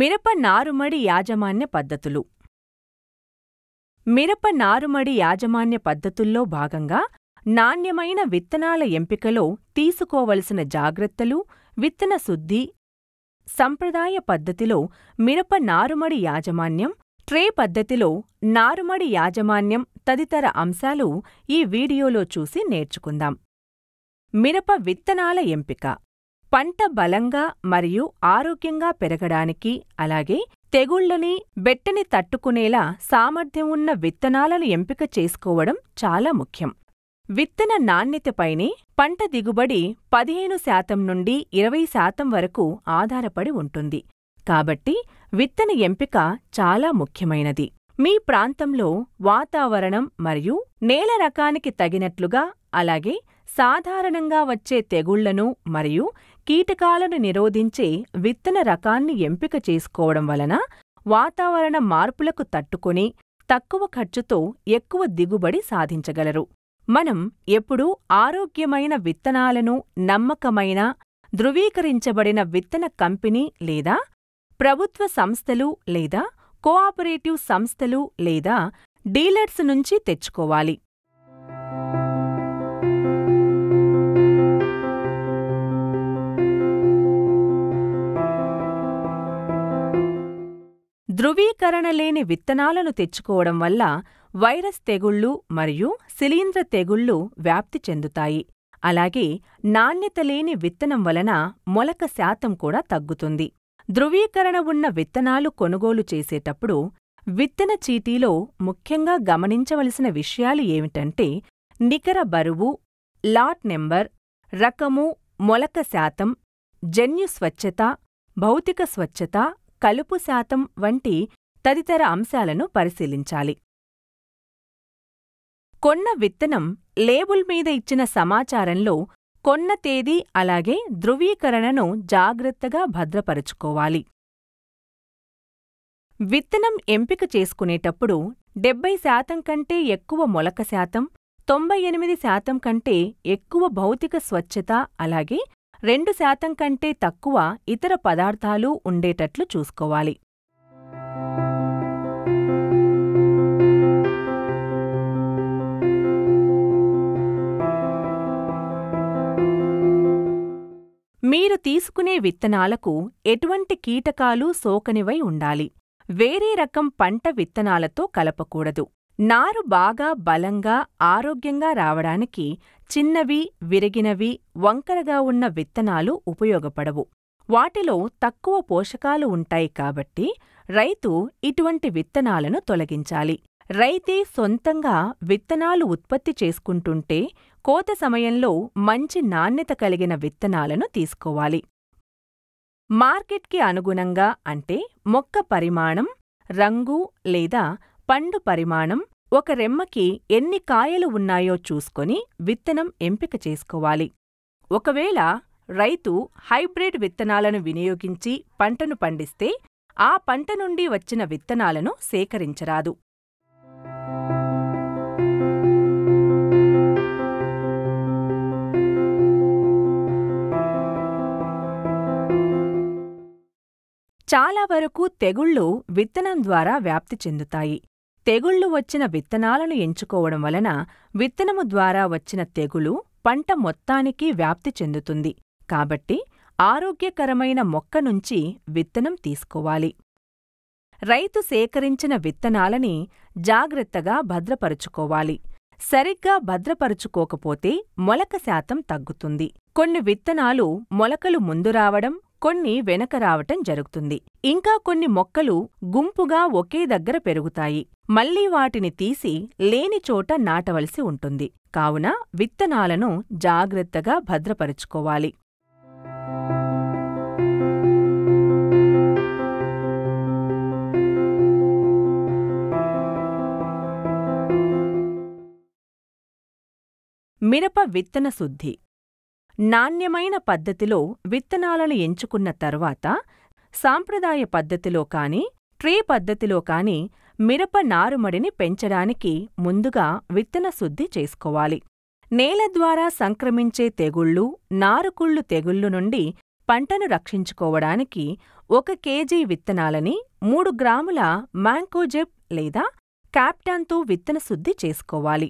మిరప నారుమడి యాజమాన్య పద్ధతులు మిరప నారుమడి యాజమాన్య పద్ధతుల్లో భాగంగా నాణ్యమైన విత్తనాల ఎంపికలో తీసుకోవలసిన జాగ్రత్తలు విత్తన శుద్ధి సంప్రదాయ పద్ధతిలో మిరప నారుమడి యాజమాన్యం ట్రే పద్ధతిలో నారుమడి యాజమాన్యం తదితర అంశాలు ఈ వీడియోలో చూసి నేర్చుకుందాం మిరప విత్తనాల ఎంపిక పంట బలంగా మరియు ఆరోగ్యంగా పెరగడానికి అలాగే తెగుళ్లని బెట్టని తట్టుకునేలా సామర్థ్యం ఉన్న విత్తనాలను ఎంపిక చేసుకోవడం చాలా ముఖ్యం విత్తన నాణ్యతపైనే పంట దిగుబడి పదిహేను శాతం నుండి ఇరవై శాతం వరకు ఆధారపడి ఉంటుంది కాబట్టి విత్తన ఎంపిక చాలా ముఖ్యమైనది మీ ప్రాంతంలో వాతావరణం మరియు నేల రకానికి తగినట్లుగా అలాగే సాధారణంగా వచ్చే తెగుళ్లను మరియు కీటకాలను నిరోధించే విత్తన రకాన్ని ఎంపిక చేసుకోవడం వలన వాతావరణ మార్పులకు తట్టుకొని తక్కువ ఖర్చుతో ఎక్కువ దిగుబడి సాధించగలరు మనం ఎప్పుడూ ఆరోగ్యమైన విత్తనాలను నమ్మకమైన ధృవీకరించబడిన విత్తన కంపెనీ లేదా ప్రభుత్వ సంస్థలు లేదా కోఆపరేటివ్ సంస్థలు లేదా డీలర్స్ నుంచి తెచ్చుకోవాలి ధృవీకరణ లేని విత్తనాలను తెచ్చుకోవడం వల్ల వైరస్ తెగుళ్ళు మరియు శిలీంద్ర తెగుళ్ళు వ్యాప్తి చెందుతాయి అలాగే నాణ్యత లేని విత్తనం వలన మొలక శాతం కూడా తగ్గుతుంది ధృవీకరణ ఉన్న విత్తనాలు కొనుగోలు చేసేటప్పుడు విత్తన చీటీలో ముఖ్యంగా గమనించవలసిన విషయాలు ఏమిటంటే నికర బరువు లాట్ నెంబర్ రకము మొలక శాతం జన్యు స్వచ్ఛత భౌతిక స్వచ్ఛత కలుపు శాతం వంటి తదితర అంశాలను పరిశీలించాలి కొన్న విత్తనం లేబుల్ మీద ఇచ్చిన సమాచారంలో కొన్న తేదీ అలాగే ధృవీకరణను జాగ్రత్తగా భద్రపరుచుకోవాలి విత్తనం ఎంపిక చేసుకునేటప్పుడు డెబ్బై శాతం కంటే ఎక్కువ మొలక శాతం తొంభై ఎనిమిది శాతం కంటే ఎక్కువ భౌతిక స్వచ్ఛత అలాగే రెండు శాతం కంటే తక్కువ ఇతర పదార్థాలు ఉండేటట్లు చూసుకోవాలి మీరు తీసుకునే విత్తనాలకు ఎటువంటి కీటకాలు సోకనివై ఉండాలి వేరే రకం పంట విత్తనాలతో కలపకూడదు నారు బాగా బలంగా ఆరోగ్యంగా రావడానికి చిన్నవి విరిగినవి వంకరగా ఉన్న విత్తనాలు ఉపయోగపడవు వాటిలో తక్కువ పోషకాలు ఉంటాయి కాబట్టి రైతు ఇటువంటి విత్తనాలను తొలగించాలి రైతే సొంతంగా విత్తనాలు ఉత్పత్తి చేసుకుంటుంటే కోత సమయంలో మంచి నాణ్యత కలిగిన విత్తనాలను తీసుకోవాలి మార్కెట్కి అనుగుణంగా అంటే మొక్క పరిమాణం రంగు లేదా పండు పరిమాణం ఒక రెమ్మకి ఎన్ని కాయలు ఉన్నాయో చూసుకొని విత్తనం ఎంపిక చేసుకోవాలి ఒకవేళ రైతు హైబ్రిడ్ విత్తనాలను వినియోగించి పంటను పండిస్తే ఆ పంట నుండి వచ్చిన విత్తనాలను సేకరించరాదు చాలా వరకు తెగుళ్ళు విత్తనం ద్వారా వ్యాప్తి చెందుతాయి తెగుళ్ళు వచ్చిన విత్తనాలను ఎంచుకోవడం వలన విత్తనము ద్వారా వచ్చిన తెగులు పంట మొత్తానికి వ్యాప్తి చెందుతుంది కాబట్టి ఆరోగ్యకరమైన మొక్క నుంచి విత్తనం తీసుకోవాలి రైతు సేకరించిన విత్తనాలని జాగ్రత్తగా భద్రపరుచుకోవాలి సరిగ్గా భద్రపరుచుకోకపోతే మొలక శాతం తగ్గుతుంది కొన్ని విత్తనాలు మొలకలు ముందు రావడం కొన్ని వెనక రావటం జరుగుతుంది ఇంకా కొన్ని మొక్కలు గుంపుగా ఒకే దగ్గర పెరుగుతాయి మళ్లీ వాటిని తీసి లేని చోట నాటవలసి ఉంటుంది కావున విత్తనాలను జాగ్రత్తగా భద్రపరుచుకోవాలి మిరప విత్తన శుద్ధి నాణ్యమైన పద్ధతిలో విత్తనాలను ఎంచుకున్న తర్వాత సాంప్రదాయ పద్ధతిలో కాని ట్రీ పద్ధతిలో కాని మిరప నారుమడిని పెంచడానికి ముందుగా విత్తన శుద్ధి చేసుకోవాలి నేల ద్వారా సంక్రమించే తెగుళ్ళు నారుకుళ్ళు తెగుళ్ళు నుండి పంటను రక్షించుకోవడానికి ఒక కేజీ విత్తనాలని మూడు గ్రాముల మ్యాంకోజెప్ లేదా క్యాప్టాన్తో విత్తన శుద్ధి చేసుకోవాలి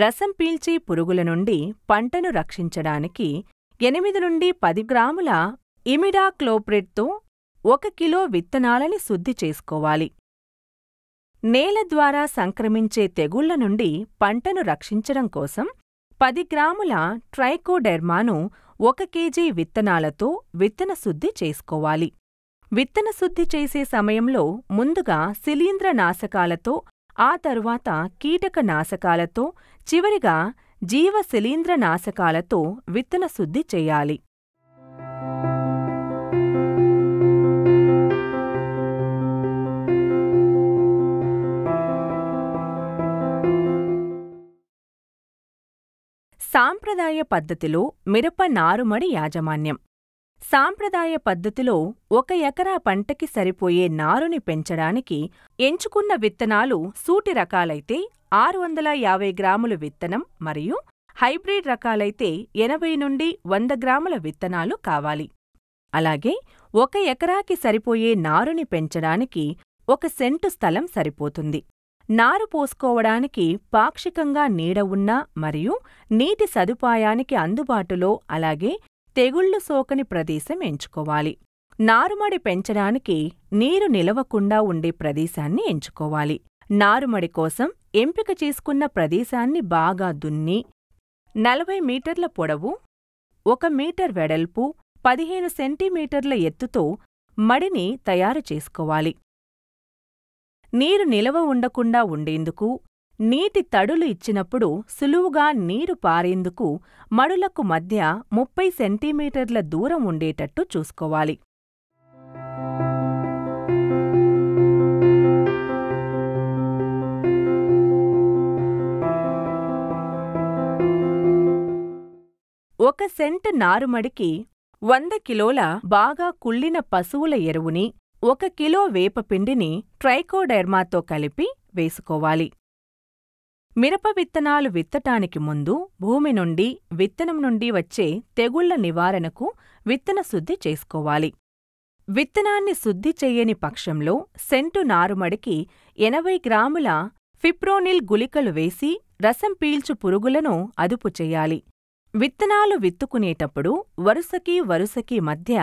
రసం పీల్చే పురుగుల నుండి పంటను రక్షించడానికి ఎనిమిది నుండి పది గ్రాముల ఇమిడాక్లోప్రిడ్తో ఒక కిలో విత్తనాలని శుద్ధి చేసుకోవాలి నేల ద్వారా సంక్రమించే తెగుళ్ల నుండి పంటను రక్షించడం కోసం పది గ్రాముల ట్రైకోడెర్మాను ఒక కేజీ విత్తనాలతో విత్తన శుద్ధి చేసుకోవాలి విత్తన శుద్ధి చేసే సమయంలో ముందుగా శిలీంద్రనాశకాలతో ఆ తరువాత కీటక నాశకాలతో చివరిగా జీవ శిలీంద్ర నాశకాలతో విత్తన శుద్ధి చేయాలి సాంప్రదాయ పద్ధతిలో మిరప నారుమడి యాజమాన్యం సాంప్రదాయ పద్ధతిలో ఒక ఎకరా పంటకి సరిపోయే నారుని పెంచడానికి ఎంచుకున్న విత్తనాలు సూటి రకాలైతే ఆరు వందల యాభై గ్రాముల విత్తనం మరియు హైబ్రిడ్ రకాలైతే ఎనభై నుండి వంద గ్రాముల విత్తనాలు కావాలి అలాగే ఒక ఎకరాకి సరిపోయే నారుని పెంచడానికి ఒక సెంటు స్థలం సరిపోతుంది నారు పోసుకోవడానికి పాక్షికంగా నీడ ఉన్న మరియు నీటి సదుపాయానికి అందుబాటులో అలాగే తెగుళ్లు సోకని ప్రదేశం ఎంచుకోవాలి నారుమడి పెంచడానికి నీరు నిలవకుండా ఉండే ప్రదేశాన్ని ఎంచుకోవాలి నారుమడి కోసం ఎంపిక చేసుకున్న ప్రదేశాన్ని బాగా దున్ని నలభై మీటర్ల పొడవు ఒక మీటర్ వెడల్పు పదిహేను సెంటీమీటర్ల ఎత్తుతో మడిని తయారు చేసుకోవాలి నీరు నిలవ ఉండకుండా ఉండేందుకు నీటి తడులు ఇచ్చినప్పుడు సులువుగా నీరు పారేందుకు మడులకు మధ్య ముప్పై సెంటీమీటర్ల దూరం ఉండేటట్టు చూసుకోవాలి ఒక సెంట్ నారుమడికి వంద కిలోల బాగా కుళ్ళిన పశువుల ఎరువుని ఒక కిలో వేపపిండిని ట్రైకోడెర్మాతో కలిపి వేసుకోవాలి మిరప విత్తనాలు విత్తటానికి ముందు భూమి నుండి విత్తనం నుండి వచ్చే తెగుళ్ల నివారణకు విత్తన శుద్ధి చేసుకోవాలి విత్తనాన్ని శుద్ధి చేయని పక్షంలో సెంటు నారుమడికి ఎనభై గ్రాముల ఫిప్రోనిల్ గుళికలు వేసి రసం పీల్చు పురుగులను అదుపు చేయాలి విత్తనాలు విత్తుకునేటప్పుడు వరుసకీ వరుసకీ మధ్య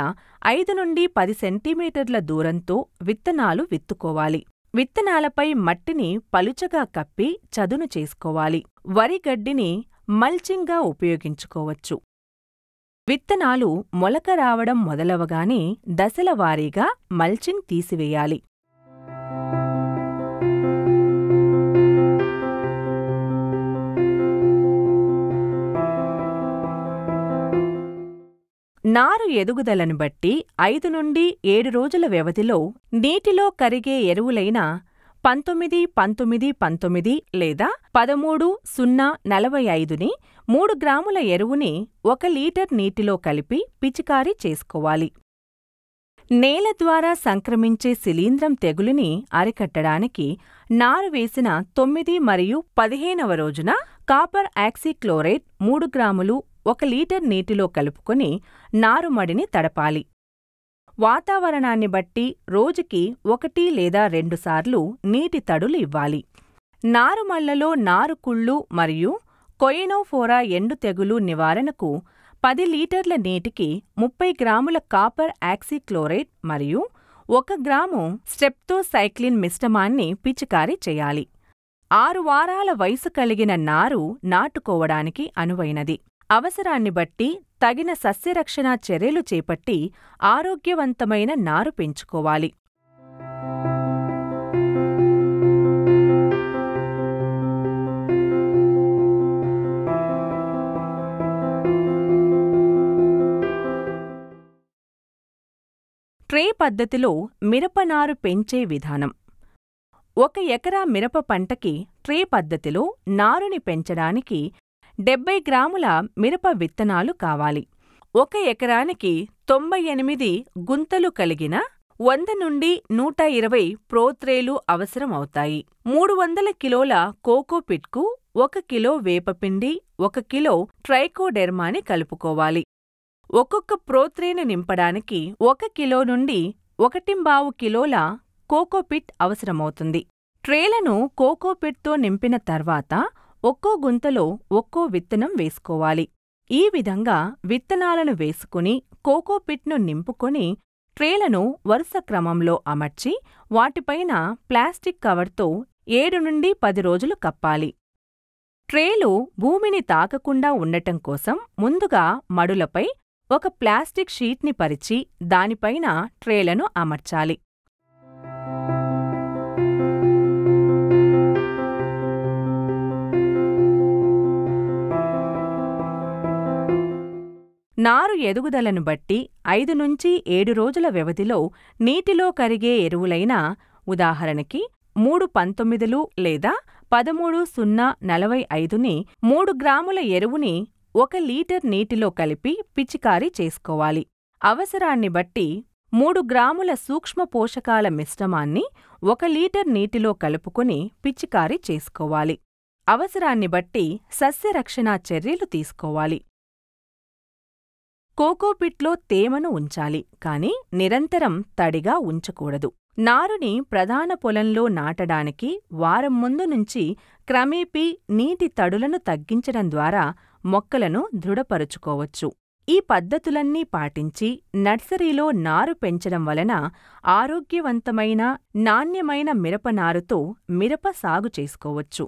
ఐదు నుండి పది సెంటీమీటర్ల దూరంతో విత్తనాలు విత్తుకోవాలి విత్తనాలపై మట్టిని పలుచగా కప్పి చదును చేసుకోవాలి వరి గడ్డిని మల్చింగ్గా ఉపయోగించుకోవచ్చు విత్తనాలు మొలక రావడం మొదలవగానే దశలవారీగా మల్చింగ్ తీసివేయాలి నారు ఎదుగుదలను బట్టి ఐదు నుండి ఏడు రోజుల వ్యవధిలో నీటిలో కరిగే ఎరువులైన పంతొమ్మిది పంతొమ్మిది పంతొమ్మిది లేదా పదమూడు సున్నా నలభై ఐదుని మూడు గ్రాముల ఎరువుని ఒక లీటర్ నీటిలో కలిపి పిచికారీ చేసుకోవాలి నేల ద్వారా సంక్రమించే శిలీంద్రం తెగులుని అరికట్టడానికి నారు వేసిన తొమ్మిది మరియు పదిహేనవ రోజున కాపర్ ఆక్సిక్లోరైడ్ మూడు గ్రాములు ఒక లీటర్ నీటిలో కలుపుకొని నారుమడిని తడపాలి వాతావరణాన్ని బట్టి రోజుకి ఒకటి లేదా రెండుసార్లు నీటి తడులు ఇవ్వాలి నారుమళ్లలో నారుకుళ్ళు మరియు కొయినోఫోరా ఎండు తెగులు నివారణకు పది లీటర్ల నీటికి ముప్పై గ్రాముల కాపర్ యాక్సిక్లోరైడ్ మరియు ఒక గ్రాము స్ట్రెప్తోసైక్లిన్ మిశ్రమాన్ని పిచికారీ చేయాలి ఆరు వారాల వయసు కలిగిన నారు నాటుకోవడానికి అనువైనది అవసరాన్ని బట్టి తగిన సస్యరక్షణ చర్యలు చేపట్టి ఆరోగ్యవంతమైన నారు పెంచుకోవాలి ట్రే పద్ధతిలో మిరపనారు పెంచే విధానం ఒక ఎకరా మిరప పంటకి ట్రే పద్ధతిలో నారుని పెంచడానికి డెబ్బై గ్రాముల మిరప విత్తనాలు కావాలి ఒక ఎకరానికి తొంభై ఎనిమిది గుంతలు కలిగిన వంద నుండి నూట ఇరవై ప్రోత్రేలు అవసరమవుతాయి మూడు వందల కిలోల కోకోపిట్కు ఒక కిలో వేపపిండి ఒక కిలో ట్రైకోడెర్మాని కలుపుకోవాలి ఒక్కొక్క ప్రోత్రేను నింపడానికి ఒక కిలో నుండి ఒకటింబావు కిలోల కోకోపిట్ అవసరమవుతుంది ట్రేలను కోకోపిట్తో నింపిన తర్వాత ఒక్కో గుంతలో ఒక్కో విత్తనం వేసుకోవాలి ఈ విధంగా విత్తనాలను వేసుకుని కోకోపిట్ను నింపుకొని ట్రేలను వరుస క్రమంలో అమర్చి వాటిపైన ప్లాస్టిక్ కవర్తో ఏడు నుండి పది రోజులు కప్పాలి ట్రేలు భూమిని తాకకుండా ఉండటం కోసం ముందుగా మడులపై ఒక ప్లాస్టిక్ షీట్ని పరిచి దానిపైన ట్రేలను అమర్చాలి నారు ఎదుగుదలను బట్టి ఐదు నుంచి ఏడు రోజుల వ్యవధిలో నీటిలో కరిగే ఎరువులైన ఉదాహరణకి మూడు పంతొమ్మిదిలు లేదా పదమూడు సున్నా నలభై ఐదుని మూడు గ్రాముల ఎరువుని ఒక లీటర్ నీటిలో కలిపి పిచికారీ చేసుకోవాలి అవసరాన్ని బట్టి మూడు గ్రాముల సూక్ష్మ పోషకాల మిశ్రమాన్ని ఒక లీటర్ నీటిలో కలుపుకుని పిచికారీ చేసుకోవాలి అవసరాన్ని బట్టి సస్యరక్షణా చర్యలు తీసుకోవాలి కోకోపిట్లో తేమను ఉంచాలి కాని నిరంతరం తడిగా ఉంచకూడదు నారుని ప్రధాన పొలంలో నాటడానికి వారం ముందు నుంచి క్రమేపీ నీటి తడులను తగ్గించడం ద్వారా మొక్కలను దృఢపరుచుకోవచ్చు ఈ పద్ధతులన్నీ పాటించి నర్సరీలో నారు పెంచడం వలన ఆరోగ్యవంతమైన నాణ్యమైన మిరప నారుతో మిరప సాగు చేసుకోవచ్చు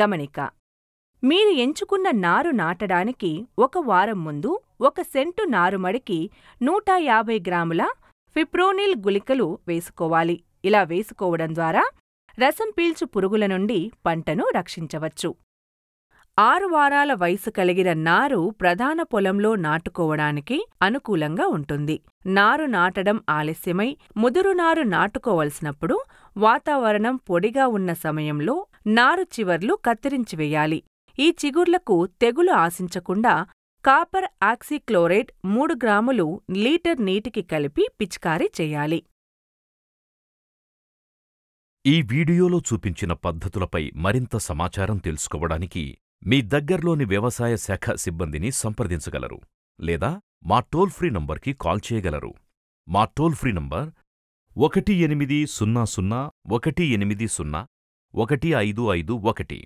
గమనిక మీరు ఎంచుకున్న నారు నాటడానికి ఒక వారం ముందు ఒక సెంటు నారుమడికి నూట యాభై గ్రాముల ఫిప్రోనిల్ గుళికలు వేసుకోవాలి ఇలా వేసుకోవడం ద్వారా రసం పీల్చు పురుగుల నుండి పంటను రక్షించవచ్చు ఆరు వారాల వయసు కలిగిన నారు ప్రధాన పొలంలో నాటుకోవడానికి అనుకూలంగా ఉంటుంది నారు నాటడం ఆలస్యమై ముదురు నారు నాటుకోవలసినప్పుడు వాతావరణం పొడిగా ఉన్న సమయంలో నారు చివర్లు కత్తిరించివేయాలి ఈ చిగుర్లకు తెగులు ఆశించకుండా కాపర్ ఆక్సిక్లోరైడ్ మూడు గ్రాములు లీటర్ నీటికి కలిపి పిచికారీ చేయాలి ఈ వీడియోలో చూపించిన పద్ధతులపై మరింత సమాచారం తెలుసుకోవడానికి మీ దగ్గర్లోని వ్యవసాయ శాఖ సిబ్బందిని సంప్రదించగలరు లేదా మా టోల్ ఫ్రీ నంబర్కి కాల్ చేయగలరు మా టోల్ ఫ్రీ నంబర్ ఒకటి ఎనిమిది సున్నా సున్నా ఒకటి ఎనిమిది సున్నా ఒకటి ఐదు ఐదు ఒకటి